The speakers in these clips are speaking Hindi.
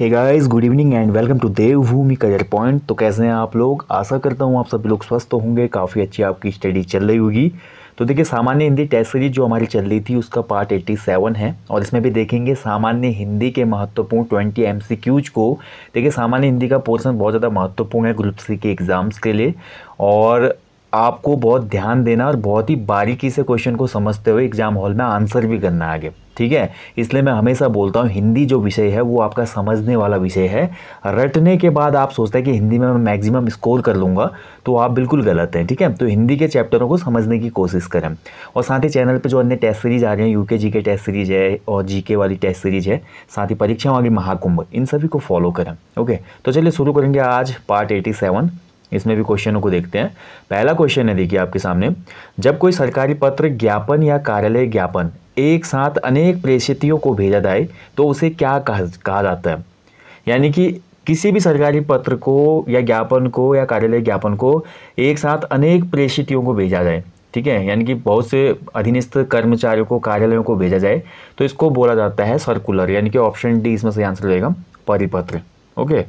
hey guys good evening and welcome to Devbhoomi career point तो कैसे हैं आप लोग आशा करता हूँ आप सभी लोग स्वस्थ होंगे काफ़ी अच्छी आपकी स्टडी चल रही होगी तो देखिए सामान्य हिंदी टेस्ट सीरीज जो हमारी चल रही थी उसका पार्ट 87 है और इसमें भी देखेंगे सामान्य हिंदी के महत्वपूर्ण ट्वेंटी एम को देखिए सामान्य हिंदी का पोर्सन बहुत ज़्यादा महत्वपूर्ण है ग्रुप सी के एग्ज़ाम्स के लिए और आपको बहुत ध्यान देना और बहुत ही बारीकी से क्वेश्चन को समझते हुए एग्जाम हॉल में आंसर भी करना आगे ठीक है इसलिए मैं हमेशा बोलता हूँ हिंदी जो विषय है वो आपका समझने वाला विषय है रटने के बाद आप सोचते हैं कि हिंदी में मैं मैक्सिमम स्कोर कर लूँगा तो आप बिल्कुल गलत हैं ठीक है तो हिंदी के चैप्टरों को समझने की कोशिश करें और साथ ही चैनल पर जो अन्य टेस्ट सीरीज आ रही है यू के जी के टेस्ट सीरीज है और जी के वाली टेस्ट सीरीज है साथ ही परीक्षाओं वाली महाकुंभ इन सभी को फॉलो करें ओके तो चलिए शुरू करेंगे आज पार्ट एटी सेवन इसमें भी क्वेश्चनों को देखते हैं पहला क्वेश्चन है देखिए आपके सामने जब कोई सरकारी पत्र ज्ञापन या कार्यालय ज्ञापन एक साथ अनेक प्रेषितियों को भेजा जाए तो उसे क्या कहा कहा जाता है यानी कि किसी भी सरकारी पत्र को या ज्ञापन को या कार्यालय ज्ञापन को एक साथ अनेक प्रेषितियों को भेजा जाए ठीक है यानी कि बहुत से अधीनस्थ कर्मचारियों को कार्यालयों को भेजा जाए तो इसको बोला जाता है सर्कुलर यानी कि ऑप्शन डी इसमें सही आंसर रहेगा परिपत्र ओके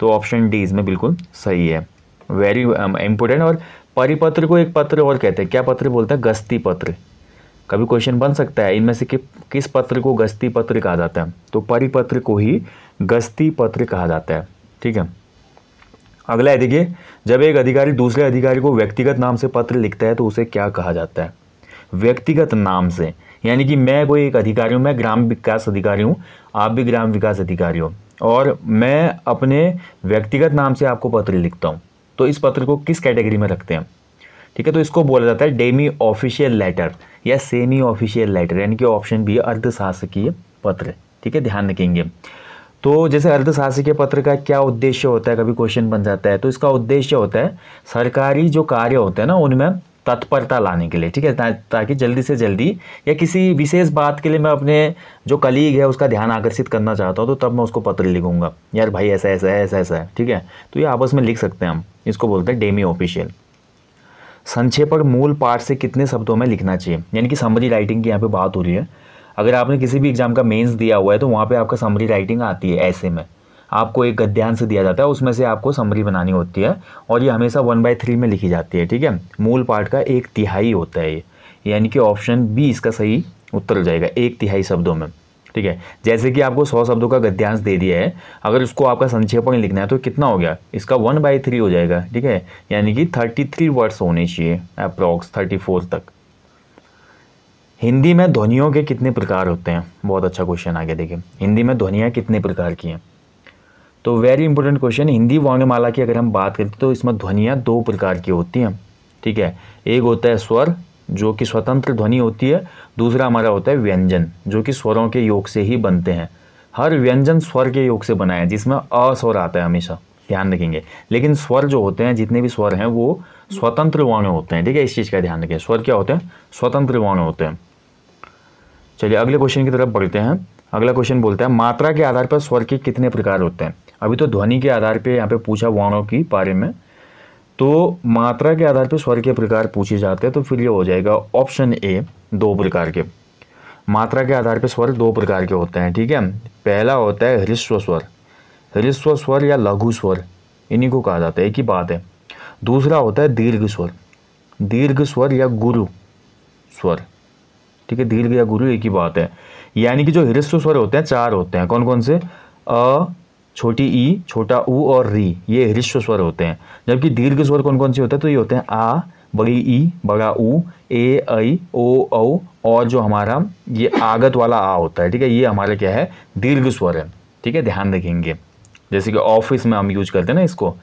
तो ऑप्शन डी इसमें बिल्कुल सही है वेरी इंपॉर्टेंट um, और परिपत्र को एक पत्र और कहते हैं क्या पत्र बोलते हैं गस्ती पत्र कभी क्वेश्चन बन सकता है इनमें से कि, किस पत्र को गस्ती पत्र कहा जाता है तो परिपत्र को ही गस्ती पत्र कहा जाता है ठीक है अगला है देखिए जब एक अधिकारी दूसरे अधिकारी को व्यक्तिगत नाम से पत्र लिखता है तो उसे क्या कहा जाता है व्यक्तिगत नाम से यानी कि मैं कोई एक अधिकारी हूँ मैं ग्राम विकास अधिकारी हूँ आप भी ग्राम विकास अधिकारी हो और मैं अपने व्यक्तिगत नाम से आपको पत्र लिखता हूँ तो इस पत्र को किस कैटेगरी में रखते हैं ठीक है तो इसको बोला जाता है डेमी ऑफिशियल लेटर या सेमी ऑफिशियल लेटर यानी कि ऑप्शन बी अर्धशासकीय पत्र ठीक है ध्यान रखेंगे तो जैसे अर्धशासकीय पत्र का क्या उद्देश्य होता है कभी क्वेश्चन बन जाता है तो इसका उद्देश्य होता है सरकारी जो कार्य होते हैं ना उनमें तत्परता लाने के लिए ठीक है ताकि जल्दी से जल्दी या किसी विशेष बात के लिए मैं अपने जो कलीग है उसका ध्यान आकर्षित करना चाहता हूँ तो तब मैं उसको पत्र लिखूंगा यार भाई ऐसा ऐसा है ऐसा ऐसा है ठीक है तो ये आपस में लिख सकते हैं हम इसको बोलते हैं डेमी ऑफिशियल संक्षेपक मूल पाठ से कितने शब्दों में लिखना चाहिए यानी कि समरी राइटिंग की यहाँ पर बात हो रही है अगर आपने किसी भी एग्जाम का मेन्स दिया हुआ है तो वहाँ पर आपका समरी राइटिंग आती है ऐसे में आपको एक गद्यांश दिया जाता है उसमें से आपको समरी बनानी होती है और ये हमेशा वन बाई थ्री में लिखी जाती है ठीक है मूल पाठ का एक तिहाई होता है ये यानी कि ऑप्शन बी इसका सही उत्तर हो जाएगा एक तिहाई शब्दों में ठीक है जैसे कि आपको सौ शब्दों का गद्यांश दे दिया है अगर उसको आपका संक्षेपण लिखना है तो कितना हो गया इसका वन बाई थ्री हो जाएगा ठीक है यानी कि थर्टी थ्री वर्ड्स होने चाहिए अप्रॉक्स थर्टी फोर तक हिंदी में ध्वनियों के कितने प्रकार होते हैं बहुत अच्छा क्वेश्चन आ गया देखिए हिंदी में ध्वनियाँ कितने प्रकार की हैं तो वेरी इंपॉर्टेंट क्वेश्चन हिंदी वर्णमाला की अगर हम बात करें तो इसमें ध्वनियाँ दो प्रकार की होती हैं ठीक है एक होता है स्वर जो कि स्वतंत्र ध्वनि होती है दूसरा हमारा होता है व्यंजन जो कि स्वरों के योग से ही बनते हैं हर व्यंजन स्वर के योग से बनाए हैं जिसमें अस्वर आता है हमेशा ध्यान रखेंगे लेकिन स्वर जो होते हैं जितने भी स्वर हैं वो स्वतंत्र वर्ण होते हैं ठीक है इस चीज़ का ध्यान रखें स्वर क्या होते हैं स्वतंत्र वर्ण होते हैं चलिए अगले क्वेश्चन की तरफ बढ़ते हैं अगला क्वेश्चन बोलते हैं मात्रा के आधार पर स्वर के कितने प्रकार होते हैं अभी तो ध्वनि के आधार पे यहाँ पे पूछा वर्णों के बारे में तो मात्रा के आधार पे स्वर के प्रकार पूछे जाते हैं तो फिर ये हो जाएगा ऑप्शन ए दो प्रकार के मात्रा के आधार पे स्वर दो प्रकार के होते हैं ठीक है पहला होता है हृस्व स्वर हृस्व स्वर या लघु स्वर इन्हीं को कहा जाता है एक ही बात है दूसरा होता है दीर्घ स्वर दीर्घ स्वर या गुरु स्वर ठीक है दीर्घ या गुरु एक ही बात है यानी कि जो हृस्व स्वर होते हैं चार होते हैं कौन कौन से अ छोटी ई छोटा ऊ और री ये हृस्व स्वर होते हैं जबकि दीर्घ स्वर कौन कौन से होते हैं तो ये होते हैं आ बड़ी ई बड़ा ऊ ए ऐ ओ औ और जो हमारा ये आगत वाला आ होता है ठीक है ये हमारा क्या है दीर्घ स्वर है ठीक है ध्यान रखेंगे जैसे कि ऑफिस में हम यूज करते हैं ना इसको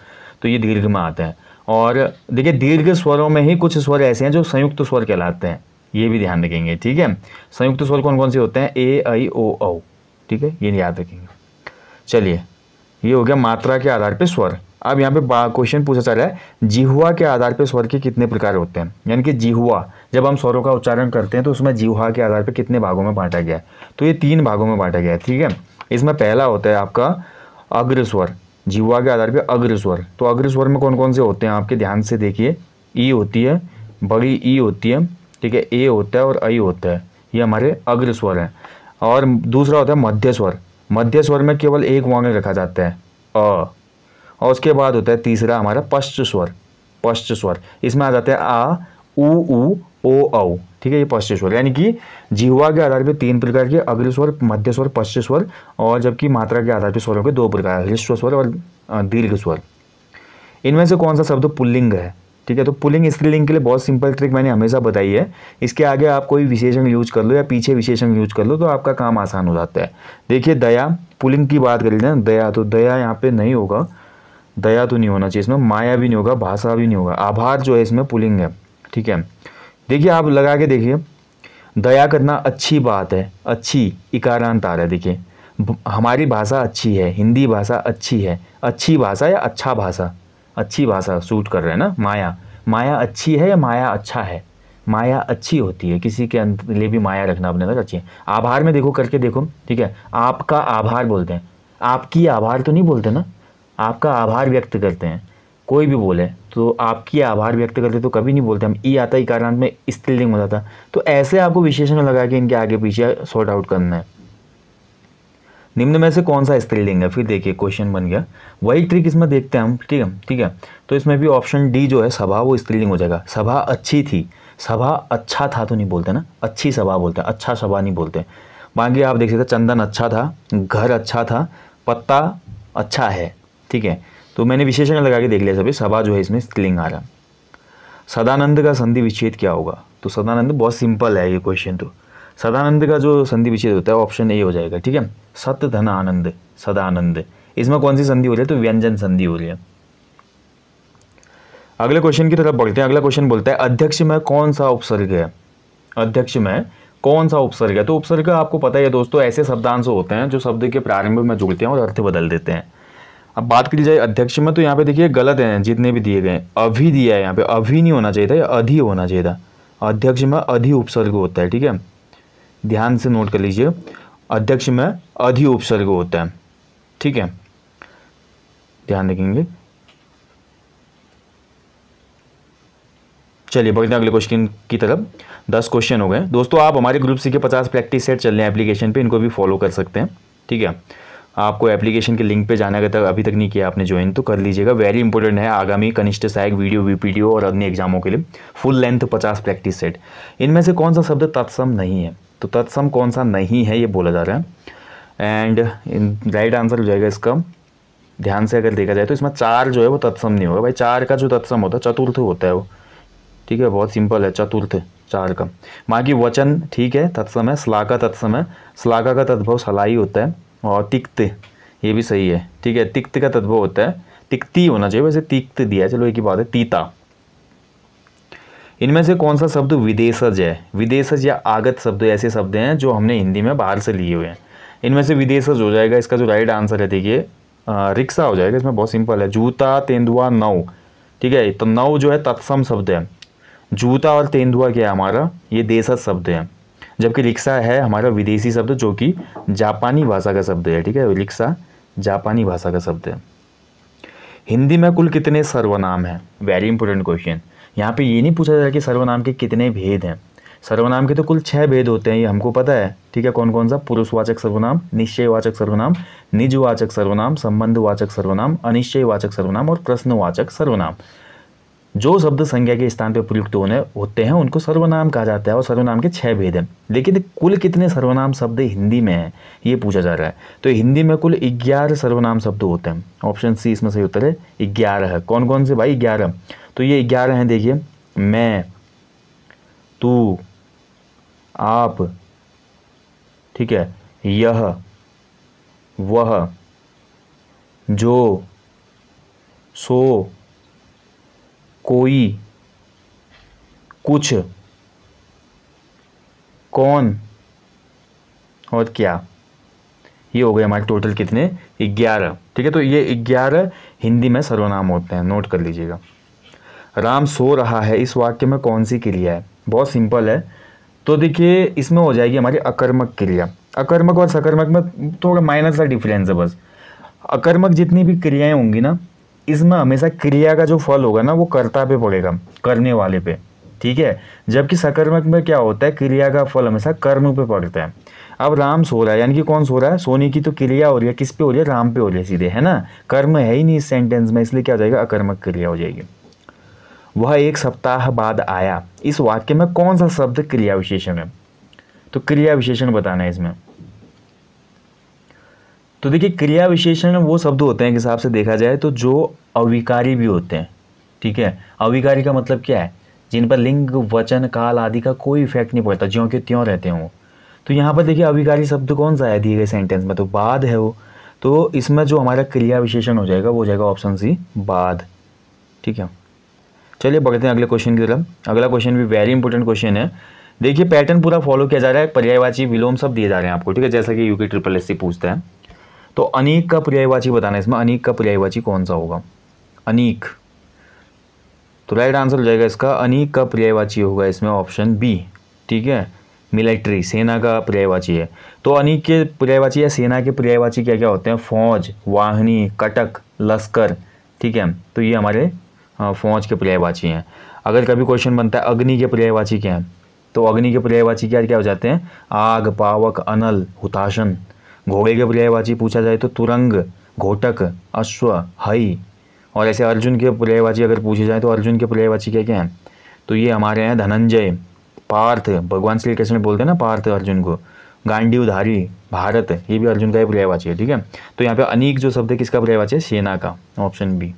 तो ये दीर्घ में आते हैं और देखिए दीर्घ स्वरों में ही कुछ स्वर ऐसे हैं जो संयुक्त स्वर कहलाते हैं ये भी ध्यान रखेंगे ठीक है संयुक्त स्वर कौन कौन से होते हैं ए ऐ ओ औ ठीक है ये याद रखेंगे चलिए ये हो गया मात्रा के आधार पर स्वर अब यहाँ पे क्वेश्चन पूछा जा रहा है जिहुआ के आधार पर स्वर के कितने प्रकार होते हैं यानी कि जिहुआ जब हम स्वरों का उच्चारण करते हैं तो उसमें जिहुआ के आधार पर कितने भागों में बांटा गया है तो ये तीन भागों में बांटा गया है ठीक है इसमें पहला होता है आपका अग्र स्वर जिहुआ के आधार पर अग्र स्वर तो अग्र स्वर में कौन कौन से होते हैं आपके ध्यान से देखिए ई होती है बड़ी ई होती है ठीक है ए होता है और ई होता है ये हमारे अग्र स्वर हैं और दूसरा होता है मध्य स्वर मध्य स्वर में केवल एक वांग रखा जाता है अ और उसके बाद होता है तीसरा हमारा पश्च स्वर पश्च स्वर इसमें आ जाता है आ ऊ ऊ ओ औ ठीक है ये पश्चिम स्वर यानी कि जीवा के आधार पर तीन प्रकार के अग्र स्वर मध्य स्वर पश्च स्वर और जबकि मात्रा के आधार पर स्वरों के दो प्रकार हृस्व स्वर और दीर्घ स्वर इनमें से कौन सा शब्द पुल्लिंग है ठीक है तो पुलिंग स्त्रीलिंग के लिए बहुत सिंपल ट्रिक मैंने हमेशा बताई है इसके आगे आप कोई विशेषण यूज कर लो या पीछे विशेषण यूज कर लो तो आपका काम आसान हो जाता है देखिए दया पुलिंग की बात कर लेते हैं दया तो दया यहाँ पे नहीं होगा दया तो नहीं होना चाहिए इसमें माया भी नहीं होगा भाषा भी नहीं होगा आभार जो है इसमें पुलिंग है ठीक है देखिए आप लगा के देखिए दया करना अच्छी बात है अच्छी इकारांत आ रहा है देखिए हमारी भाषा अच्छी है हिंदी भाषा अच्छी है अच्छी भाषा या अच्छा भाषा अच्छी भाषा सूट कर रहे हैं ना माया माया अच्छी है या माया अच्छा है माया अच्छी होती है किसी के अंत लिए भी माया रखना अपने अंदर अच्छी है आभार में देखो करके देखो ठीक है आपका आभार बोलते हैं आपकी आभार तो नहीं बोलते ना आपका आभार व्यक्त करते हैं कोई भी बोले तो आपकी आभार व्यक्त करते तो कभी नहीं बोलते हम ई आता ही कारण में स्त्रीलिंग हो जाता तो ऐसे आपको विशेषण लगा के इनके आगे पीछे सॉर्ट आउट करना है निम्न में से कौन सा स्त्रीलिंग है फिर देखिए क्वेश्चन बन गया वही ट्रिक इसमें देखते हैं हम ठीक है ठीक है तो इसमें भी ऑप्शन डी जो है सभा वो स्त्रीलिंग हो जाएगा सभा अच्छी थी सभा अच्छा था तो नहीं बोलते ना अच्छी सभा बोलते हैं अच्छा सभा नहीं बोलते बाकी आप देख सकते चंदन अच्छा था घर अच्छा था पत्ता अच्छा है ठीक है तो मैंने विशेषण लगा के देख लिया सभी सभा जो है इसमें स्त्रीलिंग आ रहा सदानंद का संधि विच्छेद क्या होगा तो सदानंद बहुत सिंपल है ये क्वेश्चन तो सदानंद का जो संधि विच्छेद होता है ऑप्शन ए हो जाएगा ठीक है सत्य धन आनंद सदानंद इसमें कौन सी संधि हो रही है तो व्यंजन संधि हो रही है अगले क्वेश्चन की तरफ बढ़ते हैं अगला क्वेश्चन बोलता है अध्यक्ष में कौन सा उपसर्ग है अध्यक्ष में कौन सा उपसर्ग है तो उपसर्ग आपको पता ही है दोस्तों ऐसे शब्दांश होते हैं जो शब्द के प्रारंभ में जुड़ते हैं और अर्थ बदल देते हैं अब बात की जाए अध्यक्ष में तो यहाँ पे देखिए गलत है जितने भी दिए गए अभी दिया है यहाँ पे अभी नहीं होना चाहिए था या अधि होना चाहिए था अध्यक्ष में अधि उपसर्ग होता है ठीक है ध्यान से नोट कर लीजिए अध्यक्ष में अधि उपसर्ग होता है ठीक है ध्यान रखेंगे चलिए बढ़ते हैं अगले क्वेश्चन की तरफ दस क्वेश्चन हो गए दोस्तों आप हमारे ग्रुप सी के पचास प्रैक्टिस सेट चल रहे हैं एप्लीकेशन पे इनको भी फॉलो कर सकते हैं ठीक है आपको एप्लीकेशन के लिंक पे जाना अगर तक अभी तक नहीं किया आपने ज्वाइन तो कर लीजिएगा वेरी इंपॉर्टेंट है आगामी कनिष्ठ सहायक वीडियो वीपीडियो और अन्य एग्जामों के लिए फुल लेंथ पचास प्रैक्टिस सेट इनमें से कौन सा शब्द तत्सम नहीं है तो तत्सम कौन सा नहीं है ये बोला जा रहा है एंड राइट आंसर हो जाएगा इसका ध्यान से अगर देखा जाए तो इसमें चार जो है वो तत्सम नहीं होगा भाई चार का जो तत्सम होता है चतुर्थ होता है वो ठीक है बहुत सिंपल है चतुर्थ चार का माँ की वचन ठीक है तत्सम है श्लाका तत्सम है श्लाका का तद्भव सलाई होता है और तिक्त ये भी सही है ठीक है तिक्त का तद्भव होता है तिक्ती होना चाहिए वैसे तिक्त दिया चलो एक ही बात है तीता इनमें से कौन सा शब्द विदेशज है विदेशज या आगत शब्द ऐसे शब्द हैं जो हमने हिंदी में बाहर से लिए हुए हैं इनमें से विदेशज हो जाएगा इसका जो राइट आंसर है देखिए रिक्शा हो जाएगा इसमें बहुत सिंपल है जूता तेंदुआ नव ठीक है तो नौ जो है तत्सम शब्द है जूता और तेंदुआ क्या है हमारा ये देशज शब्द है जबकि रिक्शा है हमारा विदेशी शब्द जो कि जापानी भाषा का शब्द है ठीक है रिक्शा जापानी भाषा का शब्द है हिंदी में कुल कितने सर्वनाम हैं वेरी इंपॉर्टेंट क्वेश्चन यहाँ पे ये नहीं पूछा जा रहा कि सर्वनाम के कितने भेद हैं सर्वनाम के तो कुल छः भेद होते हैं ये हमको पता है ठीक है कौन कौन सा पुरुषवाचक सर्वनाम निश्चयवाचक सर्वनाम निजवाचक सर्वनाम संबंधवाचक सर्वनाम अनिश्चयवाचक सर्वनाम और प्रश्नवाचक सर्वनाम जो शब्द संज्ञा के स्थान पर प्रयुक्त होने होते हैं उनको सर्वनाम कहा जाता है और सर्वनाम के छः भेद हैं लेकिन कुल कितने सर्वनाम शब्द हिंदी में हैं ये पूछा जा रहा है तो हिंदी में कुल ग्यारह सर्वनाम शब्द होते हैं ऑप्शन सी इसमें सही उत्तर है ग्यारह कौन कौन से भाई ग्यारह तो ये ग्यारह हैं देखिए मैं तू आप ठीक है यह वह जो सो कोई कुछ कौन और क्या ये हो गए हमारे टोटल कितने ग्यारह ठीक है तो ये ग्यारह हिंदी में सर्वनाम होते हैं नोट कर लीजिएगा राम सो रहा है इस वाक्य में कौन सी क्रिया है बहुत सिंपल है तो देखिए इसमें हो जाएगी हमारी अकर्मक क्रिया अकर्मक और सकर्मक में थोड़ा माइनस सा डिफरेंस है बस अकर्मक जितनी भी क्रियाएं होंगी ना इसमें हमेशा क्रिया का जो फल होगा ना वो कर्ता पे पड़ेगा करने वाले पे ठीक है जबकि सकर्मक में क्या होता है क्रिया का फल हमेशा कर्म पे पड़ता है अब राम सो रहा है यानी कि कौन सो रहा है सोने की तो क्रिया हो रही है किस पे हो रही है राम पे हो रही है सीधे है ना कर्म है ही नहीं इस सेंटेंस में इसलिए क्या हो जाएगा अकर्मक क्रिया हो जाएगी वह एक सप्ताह बाद आया इस वाक्य में कौन सा शब्द क्रिया विशेषण है तो क्रिया विशेषण बताना है इसमें तो देखिए क्रिया विशेषण वो शब्द होते हैं एक हिसाब से देखा जाए तो जो अविकारी भी होते हैं ठीक है अविकारी का मतलब क्या है जिन पर लिंग वचन काल आदि का कोई इफेक्ट नहीं पड़ता ज्यों के त्यों रहते हैं वो तो यहाँ पर देखिए अविकारी शब्द कौन सा है दिए गए सेंटेंस में तो बाद है वो तो इसमें जो हमारा क्रिया विशेषण हो जाएगा वो हो जाएगा ऑप्शन सी बाद ठीक है चलिए बढ़ते हैं अगले क्वेश्चन की तरफ अगला क्वेश्चन भी वेरी इंपॉर्टेंट क्वेश्चन है देखिए पैटर्न पूरा फॉलो किया जा रहा है पर्यायवाची विलोम सब दिए जा रहे हैं आपको ठीक है जैसा कि यूके ट्रिपल एस पूछता है तो अनेक का पर्यायवाची बताना है इसमें अनेक का पर्यायवाची कौन सा होगा अनेक तो राइट आंसर हो जाएगा इसका अनीक का पर्यायवाची होगा इसमें ऑप्शन बी ठीक है मिलिट्री सेना का पर्यायवाची है तो अनेक के पर्यायवाची या सेना के पर्यायवाची क्या क्या होते हैं फौज वाहनी कटक लश्कर ठीक है तो ये हमारे हाँ, फौज के पर्यायवाची हैं अगर कभी क्वेश्चन बनता है अग्नि के पर्यायवाची क्या हैं तो अग्नि के पर्यायवाची क्या क्या हो जाते हैं आग पावक अनल हुताशन घोड़े के पर्यायवाची पूछा जाए तो तुरंग घोटक अश्व हई और ऐसे अर्जुन के पर्यायवाची अगर पूछे जाए तो अर्जुन के पर्यायवाची क्या क्या हैं तो ये हमारे यहाँ धनंजय पार्थ भगवान श्री कृष्ण बोलते हैं ना पार्थ अर्जुन को गांडी उधारी भारत ये भी अर्जुन का ही पर्यायवाची है ठीक है तो यहाँ पे अनेक जो शब्द है किसका पर्यायवाची है सेना का ऑप्शन बी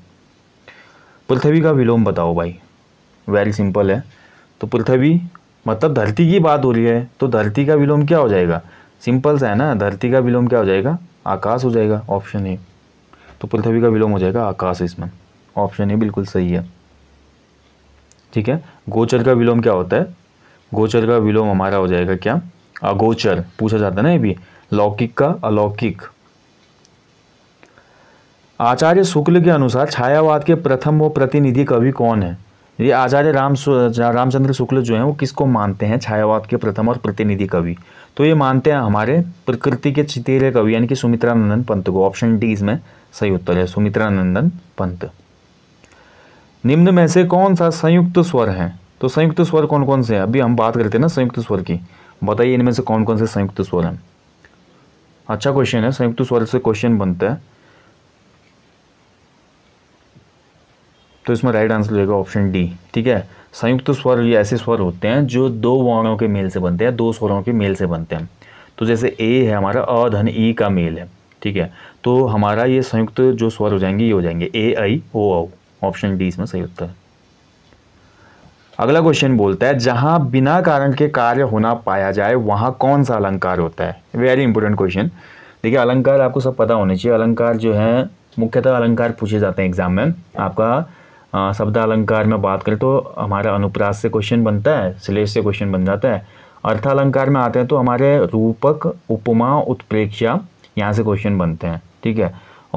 पृथ्वी का विलोम बताओ भाई वेरी सिंपल है तो पृथ्वी मतलब धरती की बात हो रही है तो धरती का विलोम क्या हो जाएगा सिंपल सा है ना धरती का विलोम क्या हो जाएगा आकाश हो जाएगा ऑप्शन ए तो पृथ्वी का विलोम हो जाएगा आकाश इसमें ऑप्शन ए बिल्कुल सही है ठीक है गोचर का विलोम क्या होता है गोचर का विलोम हमारा हो जाएगा क्या अगोचर पूछा जाता है ना ये भी लौकिक का अलौकिक आचार्य शुक्ल के अनुसार छायावाद के प्रथम वो प्रतिनिधि कवि कौन है ये आचार्य राम रामचंद्र शुक्ल जो है वो किसको मानते हैं छायावाद के प्रथम और प्रतिनिधि कवि तो ये मानते हैं हमारे प्रकृति के चितेरे कवि यानी कि सुमित्रानंदन पंत को ऑप्शन डी इसमें सही उत्तर है सुमित्रानंदन पंत निम्न में से कौन सा संयुक्त स्वर है तो संयुक्त स्वर कौन कौन से है अभी हम बात करते हैं ना संयुक्त स्वर की बताइए इनमें से कौन कौन से संयुक्त स्वर हैं अच्छा क्वेश्चन है संयुक्त स्वर से क्वेश्चन बनता है तो इसमें राइट आंसर हो जाएगा ऑप्शन डी ठीक है संयुक्त स्वर ये ऐसे स्वर होते हैं जो दो वर्णों के मेल से बनते हैं दो स्वरों के मेल से बनते हैं तो जैसे ए है हमारा अ धन ई का मेल है ठीक है तो हमारा ये संयुक्त जो स्वर हो जाएंगे ये हो जाएंगे ए आई ओ औ ऑप्शन डी इसमें सही होता है अगला क्वेश्चन बोलता है जहाँ बिना कारण के कार्य होना पाया जाए वहाँ कौन सा अलंकार होता है वेरी इंपॉर्टेंट क्वेश्चन देखिए अलंकार आपको सब पता होने चाहिए अलंकार जो है मुख्यतः अलंकार पूछे जाते हैं एग्जाम में आपका शब्द अलंकार में बात करें तो हमारा अनुप्रास से क्वेश्चन बनता है श्लेष से क्वेश्चन बन जाता है अर्थालंकार में आते हैं तो हमारे रूपक उपमा उत्प्रेक्षा यहाँ से क्वेश्चन बनते हैं ठीक है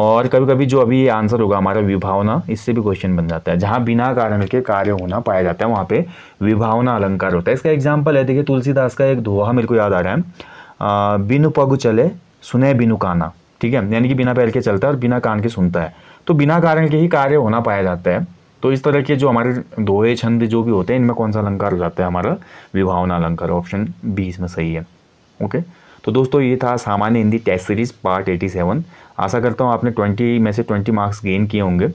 और कभी कभी जो अभी ये आंसर होगा हमारा विभावना इससे भी क्वेश्चन बन जाता है जहाँ बिना कारण के कार्य होना पाया जाता है वहाँ पे विभावना अलंकार होता है इसका एग्जाम्पल है देखिए तुलसीदास का एक दोहा मेरे को याद आ रहा है बिनु पग चले सुने बिनु काना ठीक है यानी कि बिना पैर के चलता है और बिना कान के सुनता है तो बिना कारण के ही कार्य होना पाया जाता है तो इस तरह के जो हमारे दोहे छंद जो भी होते हैं इनमें कौन सा अलंकार हो जाता है हमारा विभावना अलंकार ऑप्शन बी इसमें सही है ओके तो दोस्तों ये था सामान्य Hindi test series part eighty seven आशा करता हूँ आपने ट्वेंटी में से ट्वेंटी मार्क्स गेन किए होंगे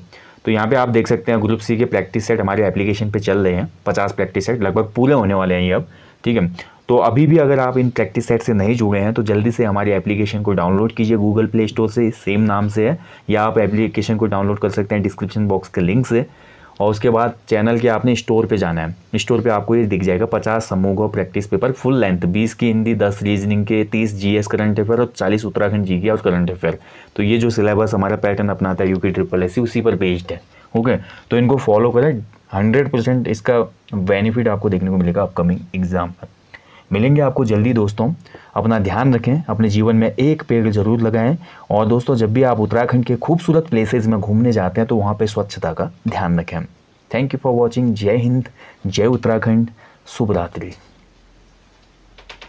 तो यहाँ पे आप देख सकते हैं ग्रुप सी के प्रैक्टिस सेट हमारे एप्लीकेशन पे चल रहे हैं पचास प्रैक्टिस सेट लगभग पूरे होने वाले हैं ये अब ठीक है तो अभी भी अगर आप इन प्रैक्टिस सेट से नहीं जुड़े हैं तो जल्दी से हमारी एप्लीकेशन को डाउनलोड कीजिए गूगल प्ले स्टोर से सेम नाम से है या आप एप्लीकेशन को डाउनलोड कर सकते हैं डिस्क्रिप्शन बॉक्स के लिंक से और उसके बाद चैनल के आपने स्टोर पे जाना है स्टोर पे आपको ये दिख जाएगा पचास समूह का प्रैक्टिस पेपर फुल लेंथ बीस की हिंदी दस रीजनिंग के तीस एस करंट अफेयर और चालीस उत्तराखंड जी और करंट अफेयर तो ये जो सिलेबस हमारा पैटर्न अपनाता है यू की ट्रिपल एस उसी पर बेस्ड है ओके तो इनको फॉलो करें हंड्रेड परसेंट इसका बेनिफिट आपको देखने को मिलेगा अपकमिंग एग्जाम पर मिलेंगे आपको जल्दी दोस्तों अपना ध्यान रखें अपने जीवन में एक पेड़ जरूर लगाएं और दोस्तों जब भी आप उत्तराखंड के खूबसूरत प्लेसेस में घूमने जाते हैं तो वहाँ पर स्वच्छता का ध्यान रखें थैंक यू फॉर वॉचिंग जय हिंद जय उत्तराखंड शुभरात्रि